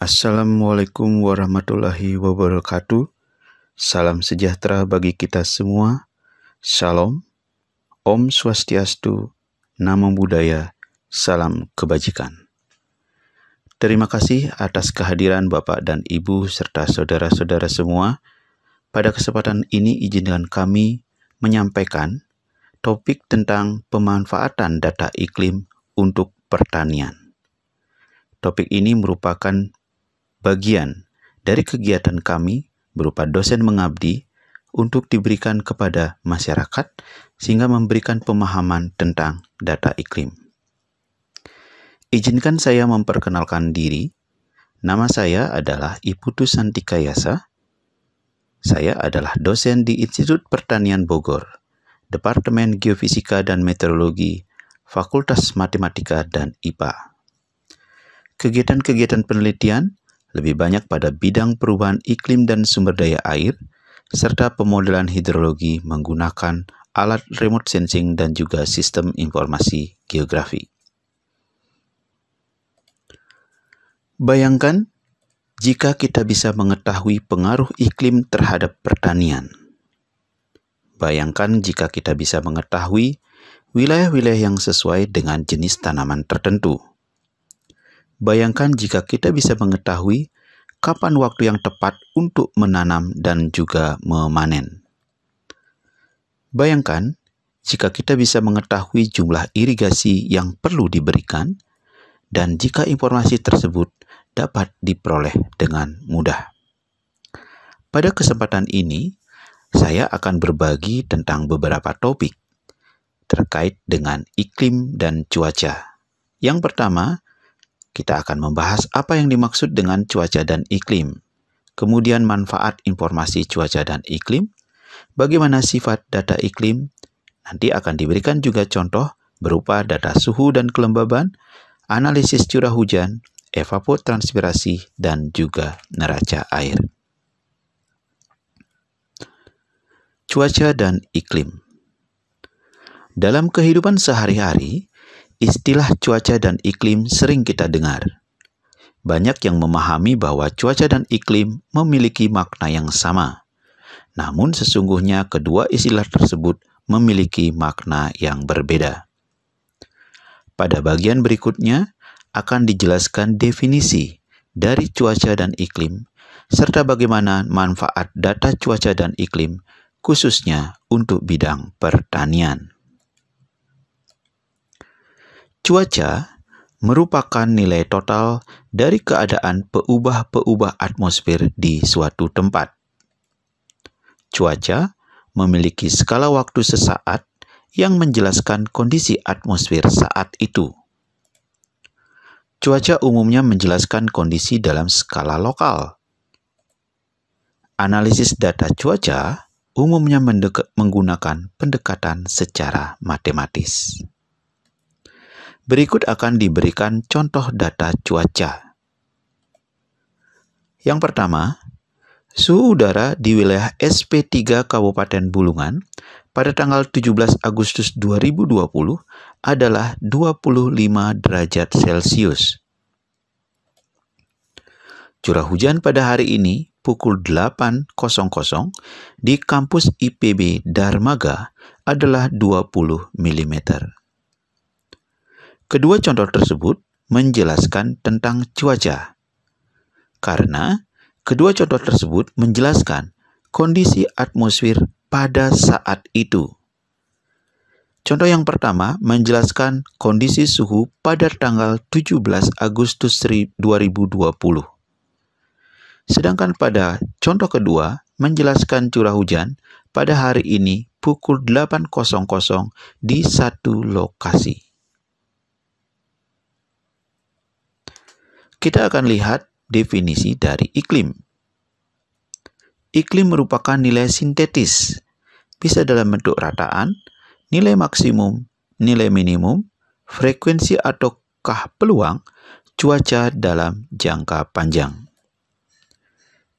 Assalamualaikum warahmatullahi wabarakatuh. Salam sejahtera bagi kita semua. Shalom. Om Swastiastu. Namo Buddhaya. Salam kebajikan. Terima kasih atas kehadiran Bapak dan Ibu serta saudara-saudara semua. Pada kesempatan ini izinkan kami menyampaikan topik tentang pemanfaatan data iklim untuk pertanian. Topik ini merupakan bagian dari kegiatan kami berupa dosen mengabdi untuk diberikan kepada masyarakat sehingga memberikan pemahaman tentang data iklim. Izinkan saya memperkenalkan diri. Nama saya adalah Iputu Santikayasa. Saya adalah dosen di Institut Pertanian Bogor, Departemen Geofisika dan Meteorologi, Fakultas Matematika dan IPA. Kegiatan-kegiatan penelitian lebih banyak pada bidang perubahan iklim dan sumber daya air, serta pemodelan hidrologi menggunakan alat remote sensing dan juga sistem informasi geografi. Bayangkan jika kita bisa mengetahui pengaruh iklim terhadap pertanian. Bayangkan jika kita bisa mengetahui wilayah-wilayah yang sesuai dengan jenis tanaman tertentu. Bayangkan jika kita bisa mengetahui kapan waktu yang tepat untuk menanam dan juga memanen. Bayangkan jika kita bisa mengetahui jumlah irigasi yang perlu diberikan, dan jika informasi tersebut dapat diperoleh dengan mudah. Pada kesempatan ini, saya akan berbagi tentang beberapa topik terkait dengan iklim dan cuaca. Yang pertama, kita akan membahas apa yang dimaksud dengan cuaca dan iklim, kemudian manfaat informasi cuaca dan iklim, bagaimana sifat data iklim. Nanti akan diberikan juga contoh berupa data suhu dan kelembaban, analisis curah hujan, evapotranspirasi, dan juga neraca air. Cuaca dan iklim dalam kehidupan sehari-hari, Istilah cuaca dan iklim sering kita dengar. Banyak yang memahami bahwa cuaca dan iklim memiliki makna yang sama. Namun sesungguhnya kedua istilah tersebut memiliki makna yang berbeda. Pada bagian berikutnya akan dijelaskan definisi dari cuaca dan iklim serta bagaimana manfaat data cuaca dan iklim khususnya untuk bidang pertanian. Cuaca merupakan nilai total dari keadaan peubah-peubah atmosfer di suatu tempat. Cuaca memiliki skala waktu sesaat yang menjelaskan kondisi atmosfer saat itu. Cuaca umumnya menjelaskan kondisi dalam skala lokal. Analisis data cuaca umumnya menggunakan pendekatan secara matematis. Berikut akan diberikan contoh data cuaca. Yang pertama, suhu udara di wilayah SP3 Kabupaten Bulungan pada tanggal 17 Agustus 2020 adalah 25 derajat Celcius. Curah hujan pada hari ini pukul 8.00 di kampus IPB Darmaga adalah 20 mm. Kedua contoh tersebut menjelaskan tentang cuaca. Karena kedua contoh tersebut menjelaskan kondisi atmosfer pada saat itu. Contoh yang pertama menjelaskan kondisi suhu pada tanggal 17 Agustus 2020. Sedangkan pada contoh kedua menjelaskan curah hujan pada hari ini pukul 8.00 di satu lokasi. Kita akan lihat definisi dari iklim. Iklim merupakan nilai sintetis, bisa dalam bentuk rataan, nilai maksimum, nilai minimum, frekuensi ataukah peluang cuaca dalam jangka panjang.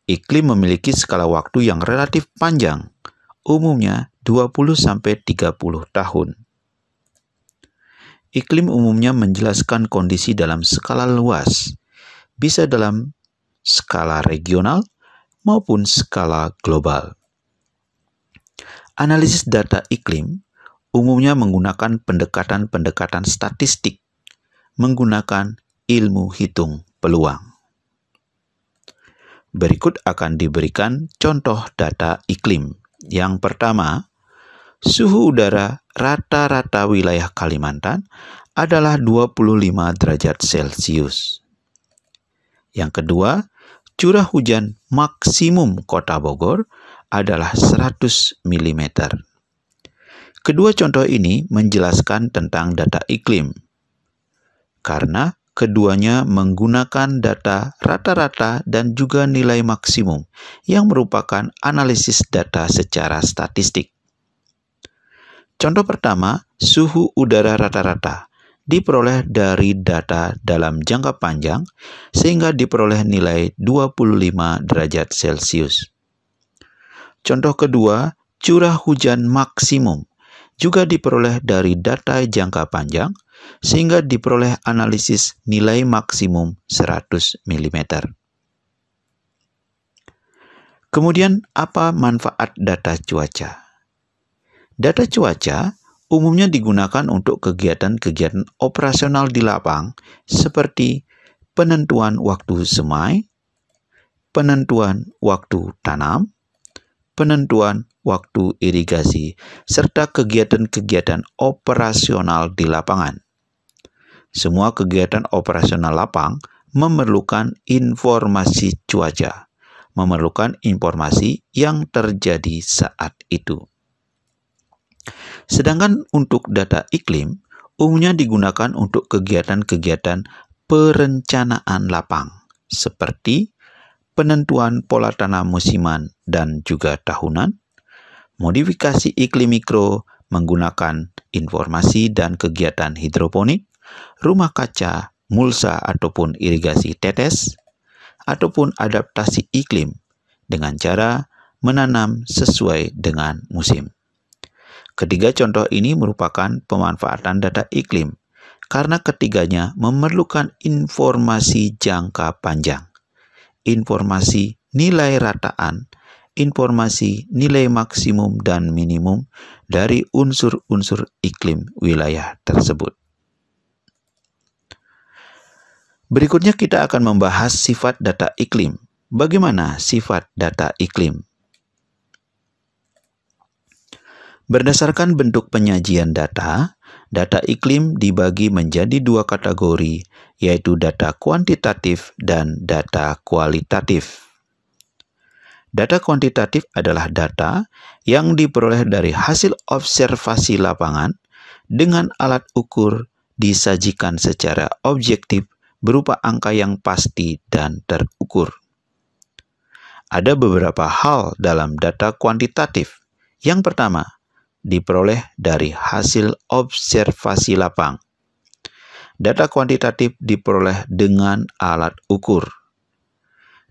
Iklim memiliki skala waktu yang relatif panjang, umumnya 20-30 tahun. Iklim umumnya menjelaskan kondisi dalam skala luas, bisa dalam skala regional maupun skala global. Analisis data iklim umumnya menggunakan pendekatan-pendekatan statistik, menggunakan ilmu hitung peluang. Berikut akan diberikan contoh data iklim. Yang pertama, suhu udara rata-rata wilayah Kalimantan adalah 25 derajat Celcius. Yang kedua, curah hujan maksimum kota Bogor adalah 100 mm. Kedua contoh ini menjelaskan tentang data iklim, karena keduanya menggunakan data rata-rata dan juga nilai maksimum, yang merupakan analisis data secara statistik. Contoh pertama, suhu udara rata-rata diperoleh dari data dalam jangka panjang sehingga diperoleh nilai 25 derajat Celcius. Contoh kedua, curah hujan maksimum juga diperoleh dari data jangka panjang sehingga diperoleh analisis nilai maksimum 100 mm. Kemudian apa manfaat data cuaca? Data cuaca umumnya digunakan untuk kegiatan-kegiatan operasional di lapang seperti penentuan waktu semai, penentuan waktu tanam, penentuan waktu irigasi, serta kegiatan-kegiatan operasional di lapangan. Semua kegiatan operasional lapang memerlukan informasi cuaca, memerlukan informasi yang terjadi saat itu. Sedangkan untuk data iklim, umumnya digunakan untuk kegiatan-kegiatan perencanaan lapang, seperti penentuan pola tanam musiman dan juga tahunan, modifikasi iklim mikro menggunakan informasi dan kegiatan hidroponik, rumah kaca, mulsa ataupun irigasi tetes, ataupun adaptasi iklim dengan cara menanam sesuai dengan musim. Ketiga contoh ini merupakan pemanfaatan data iklim, karena ketiganya memerlukan informasi jangka panjang, informasi nilai rataan, informasi nilai maksimum dan minimum dari unsur-unsur iklim wilayah tersebut. Berikutnya kita akan membahas sifat data iklim. Bagaimana sifat data iklim? Berdasarkan bentuk penyajian data, data iklim dibagi menjadi dua kategori, yaitu data kuantitatif dan data kualitatif. Data kuantitatif adalah data yang diperoleh dari hasil observasi lapangan dengan alat ukur disajikan secara objektif berupa angka yang pasti dan terukur. Ada beberapa hal dalam data kuantitatif. Yang pertama, diperoleh dari hasil observasi lapang. Data kuantitatif diperoleh dengan alat ukur.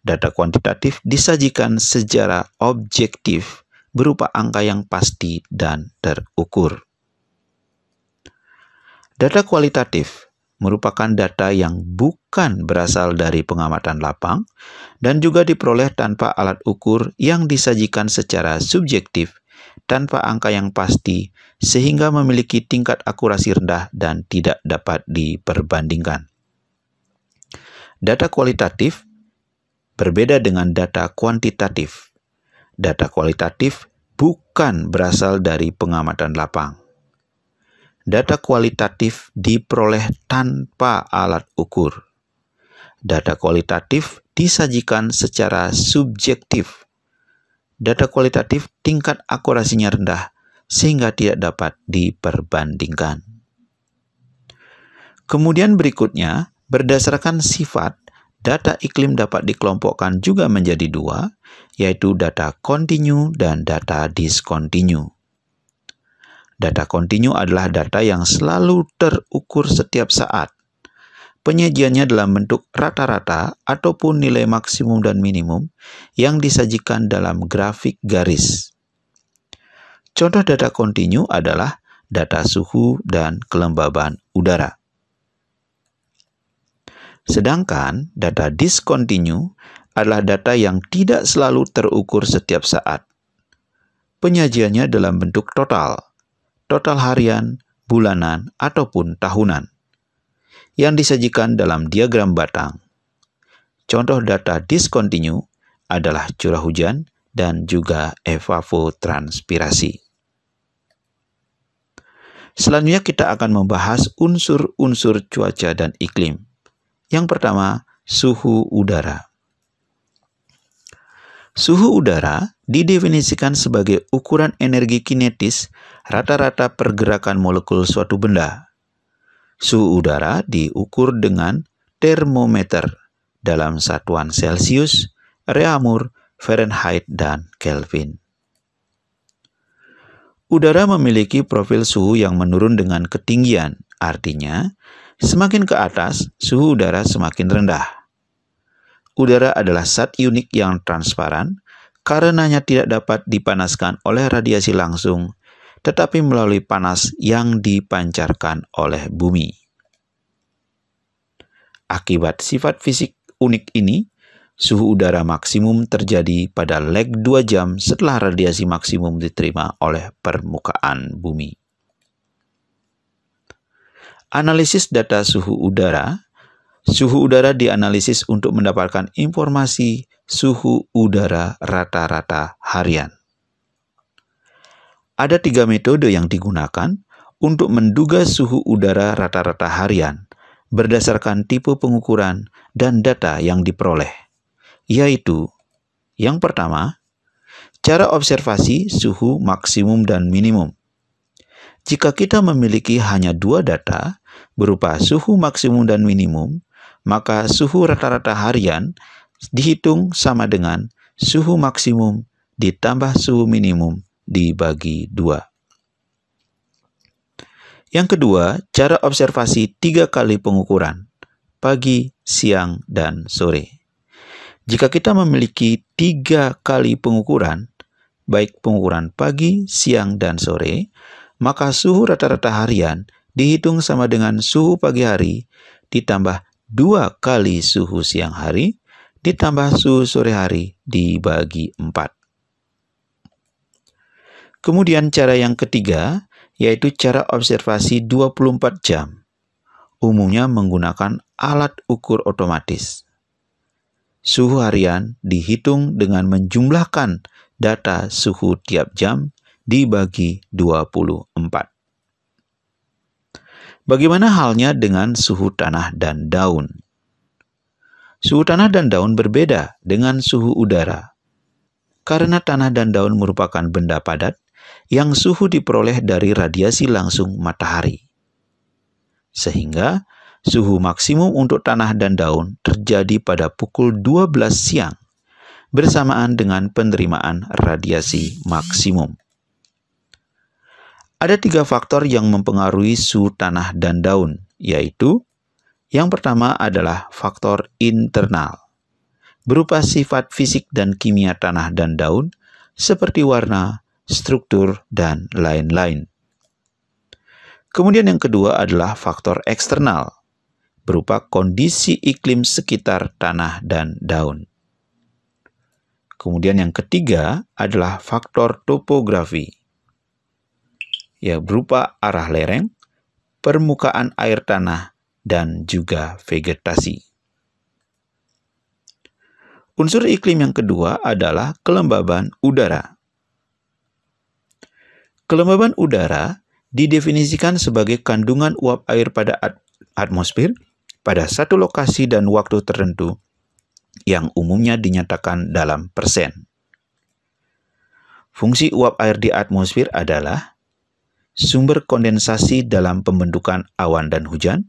Data kuantitatif disajikan secara objektif berupa angka yang pasti dan terukur. Data kualitatif merupakan data yang bukan berasal dari pengamatan lapang dan juga diperoleh tanpa alat ukur yang disajikan secara subjektif tanpa angka yang pasti, sehingga memiliki tingkat akurasi rendah dan tidak dapat diperbandingkan. Data kualitatif berbeda dengan data kuantitatif. Data kualitatif bukan berasal dari pengamatan lapang. Data kualitatif diperoleh tanpa alat ukur. Data kualitatif disajikan secara subjektif data kualitatif tingkat akurasinya rendah sehingga tidak dapat diperbandingkan. Kemudian berikutnya, berdasarkan sifat, data iklim dapat dikelompokkan juga menjadi dua, yaitu data kontinu dan data diskontinu. Data kontinu adalah data yang selalu terukur setiap saat, Penyajiannya dalam bentuk rata-rata ataupun nilai maksimum dan minimum yang disajikan dalam grafik garis. Contoh data kontinu adalah data suhu dan kelembaban udara. Sedangkan data diskontinu adalah data yang tidak selalu terukur setiap saat. Penyajiannya dalam bentuk total, total harian, bulanan, ataupun tahunan yang disajikan dalam diagram batang. Contoh data discontinue adalah curah hujan dan juga evapotranspirasi. Selanjutnya kita akan membahas unsur-unsur cuaca dan iklim. Yang pertama, suhu udara. Suhu udara didefinisikan sebagai ukuran energi kinetis rata-rata pergerakan molekul suatu benda Suhu udara diukur dengan termometer dalam satuan Celsius, Reamur, Fahrenheit, dan Kelvin. Udara memiliki profil suhu yang menurun dengan ketinggian, artinya semakin ke atas, suhu udara semakin rendah. Udara adalah zat unik yang transparan, karenanya tidak dapat dipanaskan oleh radiasi langsung tetapi melalui panas yang dipancarkan oleh bumi. Akibat sifat fisik unik ini, suhu udara maksimum terjadi pada lag 2 jam setelah radiasi maksimum diterima oleh permukaan bumi. Analisis data suhu udara Suhu udara dianalisis untuk mendapatkan informasi suhu udara rata-rata harian. Ada tiga metode yang digunakan untuk menduga suhu udara rata-rata harian berdasarkan tipe pengukuran dan data yang diperoleh, yaitu yang pertama, cara observasi suhu maksimum dan minimum. Jika kita memiliki hanya dua data berupa suhu maksimum dan minimum, maka suhu rata-rata harian dihitung sama dengan suhu maksimum ditambah suhu minimum dibagi dua. Yang kedua, cara observasi tiga kali pengukuran, pagi, siang, dan sore. Jika kita memiliki tiga kali pengukuran, baik pengukuran pagi, siang, dan sore, maka suhu rata-rata harian dihitung sama dengan suhu pagi hari ditambah dua kali suhu siang hari ditambah suhu sore hari dibagi empat. Kemudian cara yang ketiga yaitu cara observasi 24 jam. Umumnya menggunakan alat ukur otomatis. Suhu harian dihitung dengan menjumlahkan data suhu tiap jam dibagi 24. Bagaimana halnya dengan suhu tanah dan daun? Suhu tanah dan daun berbeda dengan suhu udara. Karena tanah dan daun merupakan benda padat, yang suhu diperoleh dari radiasi langsung matahari. Sehingga suhu maksimum untuk tanah dan daun terjadi pada pukul 12 siang bersamaan dengan penerimaan radiasi maksimum. Ada tiga faktor yang mempengaruhi suhu tanah dan daun, yaitu yang pertama adalah faktor internal, berupa sifat fisik dan kimia tanah dan daun, seperti warna, struktur, dan lain-lain. Kemudian yang kedua adalah faktor eksternal, berupa kondisi iklim sekitar tanah dan daun. Kemudian yang ketiga adalah faktor topografi, ya berupa arah lereng, permukaan air tanah, dan juga vegetasi. Unsur iklim yang kedua adalah kelembaban udara, Kelembaban udara didefinisikan sebagai kandungan uap air pada atmosfer pada satu lokasi dan waktu tertentu yang umumnya dinyatakan dalam persen. Fungsi uap air di atmosfer adalah sumber kondensasi dalam pembentukan awan dan hujan.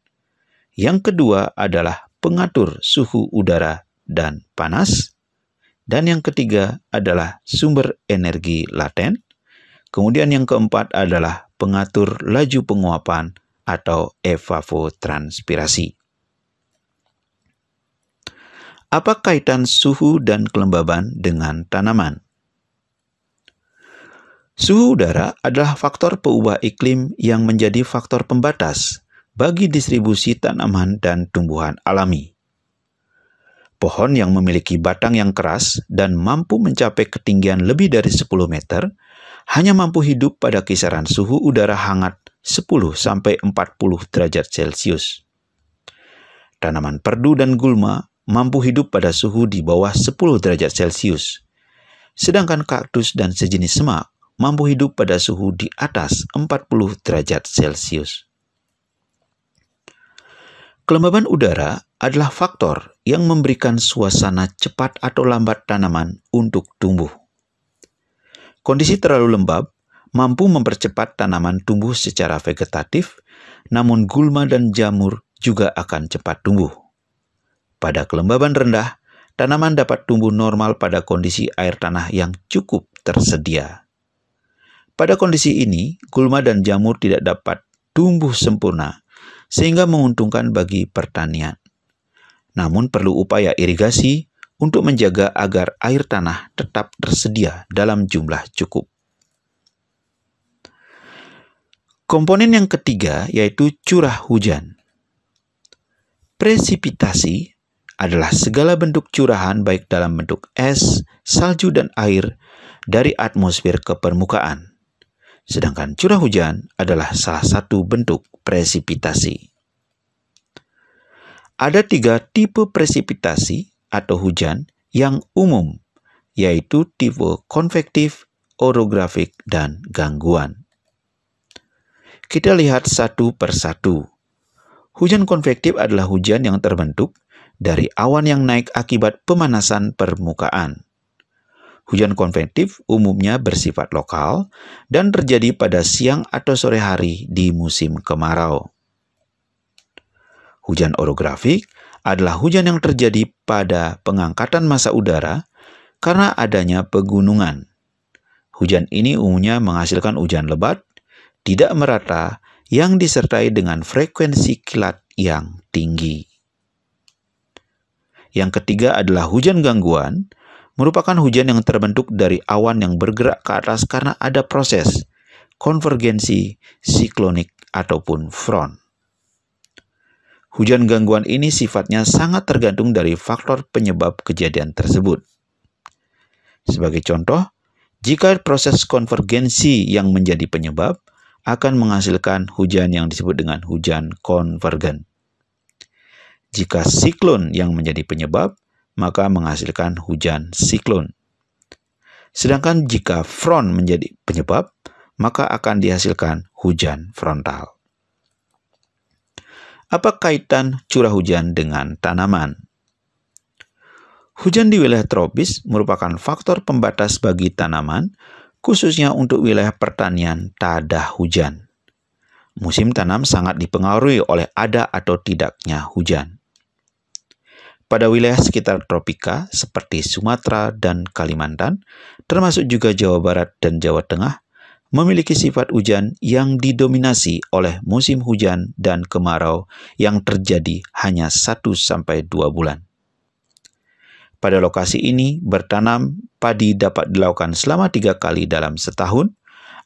Yang kedua adalah pengatur suhu udara dan panas. Dan yang ketiga adalah sumber energi laten. Kemudian yang keempat adalah pengatur laju penguapan atau evapotranspirasi. Apa kaitan suhu dan kelembaban dengan tanaman? Suhu udara adalah faktor peubah iklim yang menjadi faktor pembatas bagi distribusi tanaman dan tumbuhan alami. Pohon yang memiliki batang yang keras dan mampu mencapai ketinggian lebih dari 10 meter hanya mampu hidup pada kisaran suhu udara hangat 10 40 derajat Celcius. Tanaman perdu dan gulma mampu hidup pada suhu di bawah 10 derajat Celcius. Sedangkan kaktus dan sejenis semak mampu hidup pada suhu di atas 40 derajat Celcius. Kelembaban udara adalah faktor yang memberikan suasana cepat atau lambat tanaman untuk tumbuh. Kondisi terlalu lembab mampu mempercepat tanaman tumbuh secara vegetatif, namun gulma dan jamur juga akan cepat tumbuh. Pada kelembaban rendah, tanaman dapat tumbuh normal pada kondisi air tanah yang cukup tersedia. Pada kondisi ini, gulma dan jamur tidak dapat tumbuh sempurna, sehingga menguntungkan bagi pertanian. Namun perlu upaya irigasi untuk menjaga agar air tanah tetap tersedia dalam jumlah cukup. Komponen yang ketiga yaitu curah hujan. Presipitasi adalah segala bentuk curahan baik dalam bentuk es, salju, dan air dari atmosfer ke permukaan. Sedangkan curah hujan adalah salah satu bentuk presipitasi. Ada tiga tipe presipitasi atau hujan yang umum, yaitu tipe konvektif, orografik, dan gangguan. Kita lihat satu persatu. Hujan konvektif adalah hujan yang terbentuk dari awan yang naik akibat pemanasan permukaan. Hujan konvektif umumnya bersifat lokal dan terjadi pada siang atau sore hari di musim kemarau. Hujan orografik adalah hujan yang terjadi pada pengangkatan massa udara karena adanya pegunungan. Hujan ini umumnya menghasilkan hujan lebat, tidak merata, yang disertai dengan frekuensi kilat yang tinggi. Yang ketiga adalah hujan gangguan, merupakan hujan yang terbentuk dari awan yang bergerak ke atas karena ada proses konvergensi siklonik ataupun front. Hujan gangguan ini sifatnya sangat tergantung dari faktor penyebab kejadian tersebut. Sebagai contoh, jika proses konvergensi yang menjadi penyebab akan menghasilkan hujan yang disebut dengan hujan konvergen. Jika siklon yang menjadi penyebab, maka menghasilkan hujan siklon. Sedangkan jika front menjadi penyebab, maka akan dihasilkan hujan frontal. Apa kaitan curah hujan dengan tanaman? Hujan di wilayah tropis merupakan faktor pembatas bagi tanaman, khususnya untuk wilayah pertanian tadah hujan. Musim tanam sangat dipengaruhi oleh ada atau tidaknya hujan. Pada wilayah sekitar tropika seperti Sumatera dan Kalimantan, termasuk juga Jawa Barat dan Jawa Tengah, memiliki sifat hujan yang didominasi oleh musim hujan dan kemarau yang terjadi hanya 1-2 bulan. Pada lokasi ini, bertanam padi dapat dilakukan selama tiga kali dalam setahun,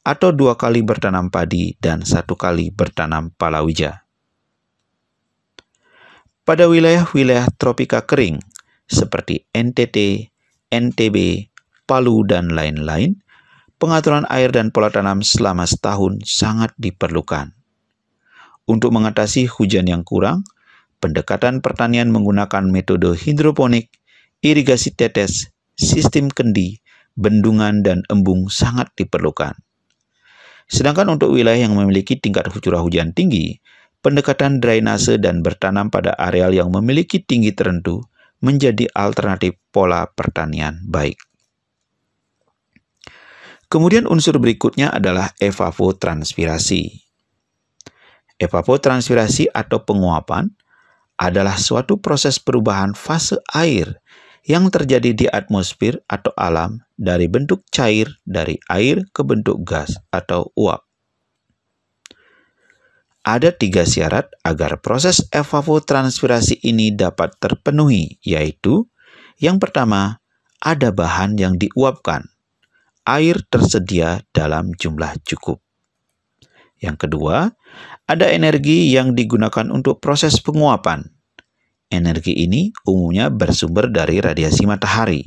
atau dua kali bertanam padi dan satu kali bertanam palawija. Pada wilayah-wilayah tropika kering, seperti NTT, NTB, Palu, dan lain-lain, pengaturan air dan pola tanam selama setahun sangat diperlukan. Untuk mengatasi hujan yang kurang, pendekatan pertanian menggunakan metode hidroponik, irigasi tetes, sistem kendi, bendungan, dan embung sangat diperlukan. Sedangkan untuk wilayah yang memiliki tingkat curah hujan tinggi, pendekatan drainase dan bertanam pada areal yang memiliki tinggi tertentu menjadi alternatif pola pertanian baik. Kemudian unsur berikutnya adalah evapotranspirasi. Evapotranspirasi atau penguapan adalah suatu proses perubahan fase air yang terjadi di atmosfer atau alam dari bentuk cair dari air ke bentuk gas atau uap. Ada tiga syarat agar proses evapotranspirasi ini dapat terpenuhi, yaitu yang pertama, ada bahan yang diuapkan air tersedia dalam jumlah cukup. Yang kedua, ada energi yang digunakan untuk proses penguapan. Energi ini umumnya bersumber dari radiasi matahari.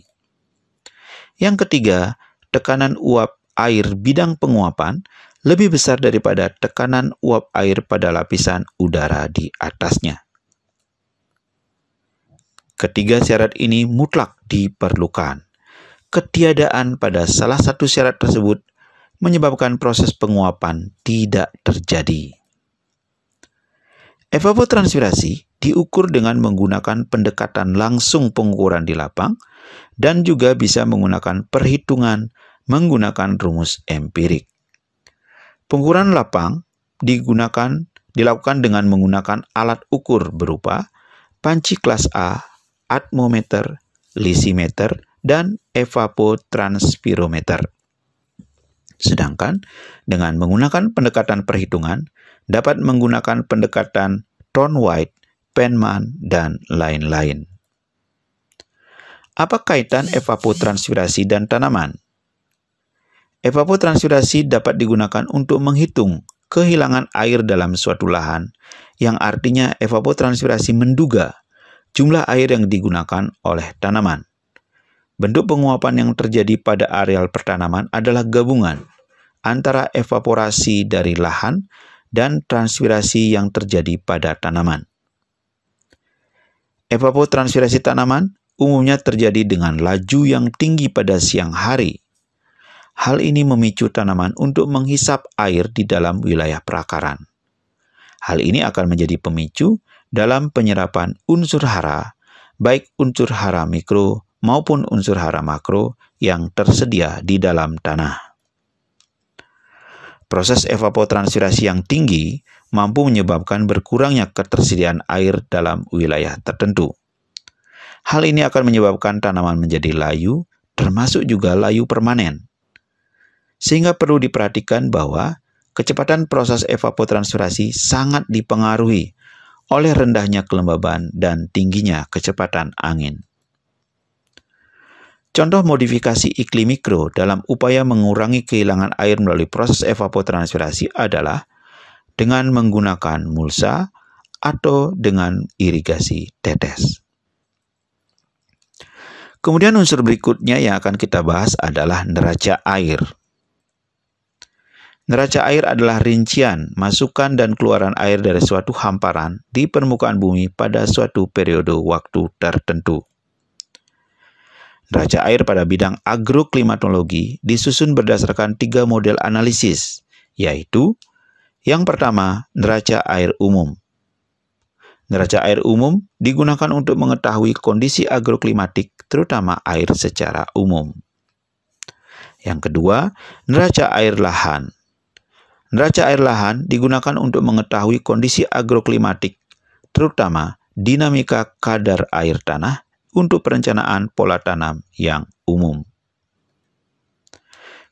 Yang ketiga, tekanan uap air bidang penguapan lebih besar daripada tekanan uap air pada lapisan udara di atasnya. Ketiga syarat ini mutlak diperlukan ketiadaan pada salah satu syarat tersebut menyebabkan proses penguapan tidak terjadi. Evapotranspirasi diukur dengan menggunakan pendekatan langsung pengukuran di lapang dan juga bisa menggunakan perhitungan menggunakan rumus empirik. Pengukuran lapang digunakan dilakukan dengan menggunakan alat ukur berupa panci kelas A, atmometer, lisimeter, dan evapotranspirometer. Sedangkan dengan menggunakan pendekatan perhitungan, dapat menggunakan pendekatan tone White, Penman, dan lain-lain. Apa kaitan evapotranspirasi dan tanaman? Evapotranspirasi dapat digunakan untuk menghitung kehilangan air dalam suatu lahan, yang artinya evapotranspirasi menduga jumlah air yang digunakan oleh tanaman. Bentuk penguapan yang terjadi pada areal pertanaman adalah gabungan antara evaporasi dari lahan dan transpirasi yang terjadi pada tanaman. Evapotranspirasi tanaman umumnya terjadi dengan laju yang tinggi pada siang hari. Hal ini memicu tanaman untuk menghisap air di dalam wilayah perakaran. Hal ini akan menjadi pemicu dalam penyerapan unsur hara, baik unsur hara mikro maupun unsur hara makro yang tersedia di dalam tanah. Proses evapotranspirasi yang tinggi mampu menyebabkan berkurangnya ketersediaan air dalam wilayah tertentu. Hal ini akan menyebabkan tanaman menjadi layu, termasuk juga layu permanen. Sehingga perlu diperhatikan bahwa kecepatan proses evapotranspirasi sangat dipengaruhi oleh rendahnya kelembaban dan tingginya kecepatan angin. Contoh modifikasi iklim mikro dalam upaya mengurangi kehilangan air melalui proses evapotranspirasi adalah dengan menggunakan mulsa atau dengan irigasi tetes. Kemudian unsur berikutnya yang akan kita bahas adalah neraca air. Neraca air adalah rincian masukan dan keluaran air dari suatu hamparan di permukaan bumi pada suatu periode waktu tertentu. Raja air pada bidang agroklimatologi disusun berdasarkan tiga model analisis, yaitu yang pertama, neraca air umum. Neraca air umum digunakan untuk mengetahui kondisi agroklimatik, terutama air secara umum. Yang kedua, neraca air lahan. Neraca air lahan digunakan untuk mengetahui kondisi agroklimatik, terutama dinamika kadar air tanah untuk perencanaan pola tanam yang umum.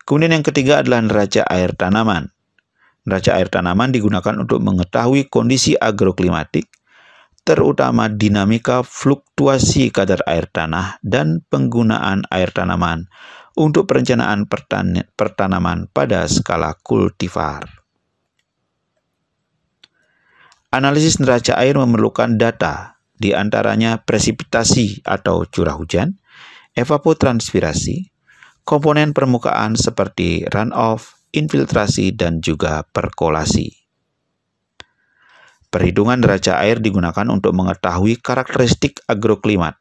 Kemudian yang ketiga adalah neraca air tanaman. Neraca air tanaman digunakan untuk mengetahui kondisi agroklimatik, terutama dinamika fluktuasi kadar air tanah dan penggunaan air tanaman untuk perencanaan pertanaman pada skala kultivar. Analisis neraca air memerlukan data di antaranya presipitasi atau curah hujan, evapotranspirasi, komponen permukaan seperti runoff, infiltrasi, dan juga perkolasi. Perhitungan derajat air digunakan untuk mengetahui karakteristik agroklimat,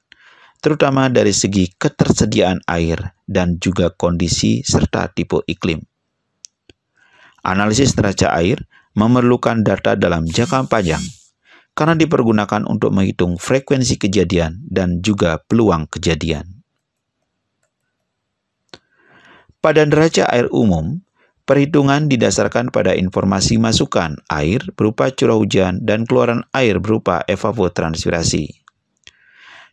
terutama dari segi ketersediaan air dan juga kondisi serta tipe iklim. Analisis derajat air memerlukan data dalam jangka panjang karena dipergunakan untuk menghitung frekuensi kejadian dan juga peluang kejadian. Pada neraca air umum, perhitungan didasarkan pada informasi masukan air berupa curah hujan dan keluaran air berupa evapotranspirasi.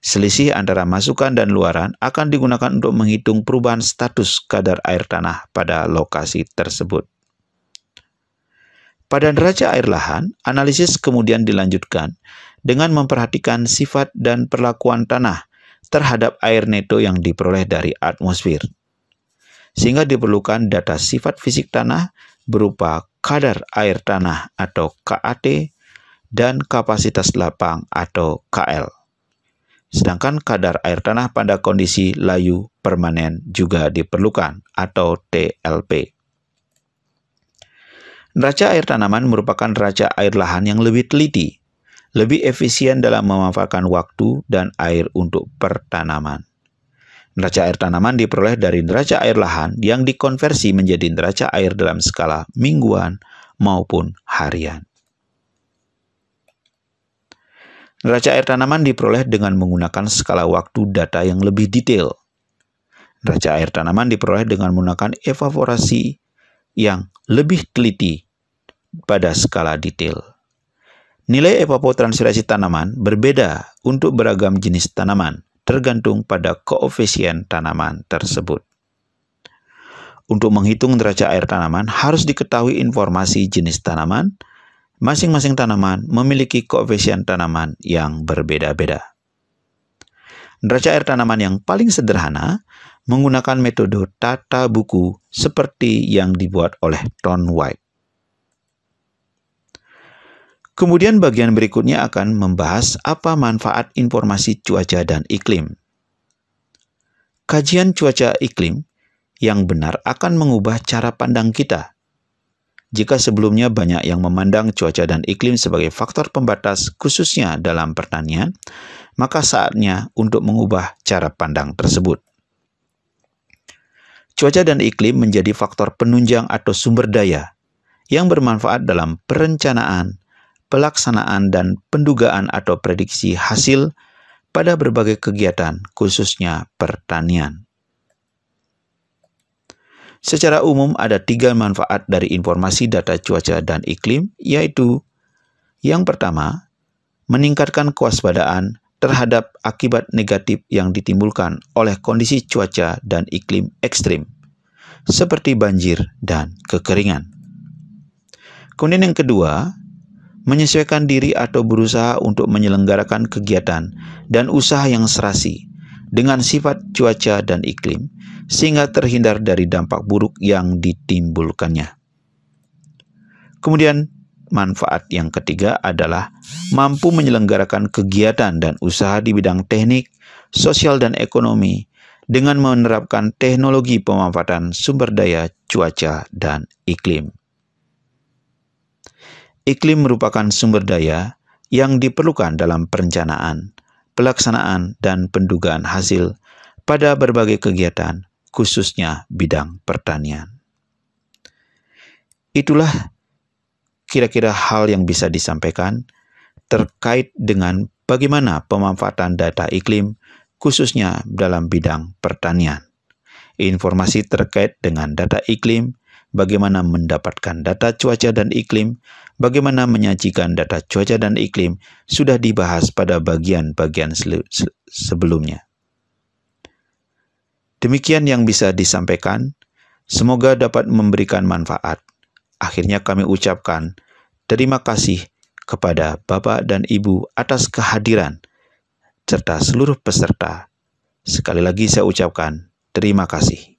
Selisih antara masukan dan luaran akan digunakan untuk menghitung perubahan status kadar air tanah pada lokasi tersebut. Pada neraca air lahan, analisis kemudian dilanjutkan dengan memperhatikan sifat dan perlakuan tanah terhadap air neto yang diperoleh dari atmosfer. Sehingga diperlukan data sifat fisik tanah berupa kadar air tanah atau KAT dan kapasitas lapang atau KL. Sedangkan kadar air tanah pada kondisi layu permanen juga diperlukan atau TLP. Neraca air tanaman merupakan neraca air lahan yang lebih teliti, lebih efisien dalam memanfaatkan waktu dan air untuk pertanaman. Neraca air tanaman diperoleh dari neraca air lahan yang dikonversi menjadi neraca air dalam skala mingguan maupun harian. Neraca air tanaman diperoleh dengan menggunakan skala waktu data yang lebih detail. Neraca air tanaman diperoleh dengan menggunakan evaporasi yang lebih teliti pada skala detail. Nilai evapotranspirasi tanaman berbeda untuk beragam jenis tanaman, tergantung pada koefisien tanaman tersebut. Untuk menghitung derajat air tanaman, harus diketahui informasi jenis tanaman. Masing-masing tanaman memiliki koefisien tanaman yang berbeda-beda. Derajat air tanaman yang paling sederhana menggunakan metode tata buku seperti yang dibuat oleh Don White. Kemudian bagian berikutnya akan membahas apa manfaat informasi cuaca dan iklim. Kajian cuaca iklim yang benar akan mengubah cara pandang kita. Jika sebelumnya banyak yang memandang cuaca dan iklim sebagai faktor pembatas khususnya dalam pertanian, maka saatnya untuk mengubah cara pandang tersebut. Cuaca dan iklim menjadi faktor penunjang atau sumber daya yang bermanfaat dalam perencanaan, pelaksanaan, dan pendugaan atau prediksi hasil pada berbagai kegiatan, khususnya pertanian. Secara umum, ada tiga manfaat dari informasi data cuaca dan iklim, yaitu: yang pertama, meningkatkan kewaspadaan terhadap akibat negatif yang ditimbulkan oleh kondisi cuaca dan iklim ekstrim, seperti banjir dan kekeringan. Kemudian, yang kedua, menyesuaikan diri atau berusaha untuk menyelenggarakan kegiatan dan usaha yang serasi dengan sifat cuaca dan iklim, sehingga terhindar dari dampak buruk yang ditimbulkannya. Kemudian, Manfaat yang ketiga adalah mampu menyelenggarakan kegiatan dan usaha di bidang teknik, sosial, dan ekonomi dengan menerapkan teknologi pemanfaatan sumber daya cuaca dan iklim. Iklim merupakan sumber daya yang diperlukan dalam perencanaan, pelaksanaan, dan pendugaan hasil pada berbagai kegiatan, khususnya bidang pertanian. Itulah kira-kira hal yang bisa disampaikan terkait dengan bagaimana pemanfaatan data iklim, khususnya dalam bidang pertanian. Informasi terkait dengan data iklim, bagaimana mendapatkan data cuaca dan iklim, bagaimana menyajikan data cuaca dan iklim, sudah dibahas pada bagian-bagian sebelumnya. Demikian yang bisa disampaikan. Semoga dapat memberikan manfaat. Akhirnya kami ucapkan terima kasih kepada Bapak dan Ibu atas kehadiran serta seluruh peserta. Sekali lagi saya ucapkan terima kasih.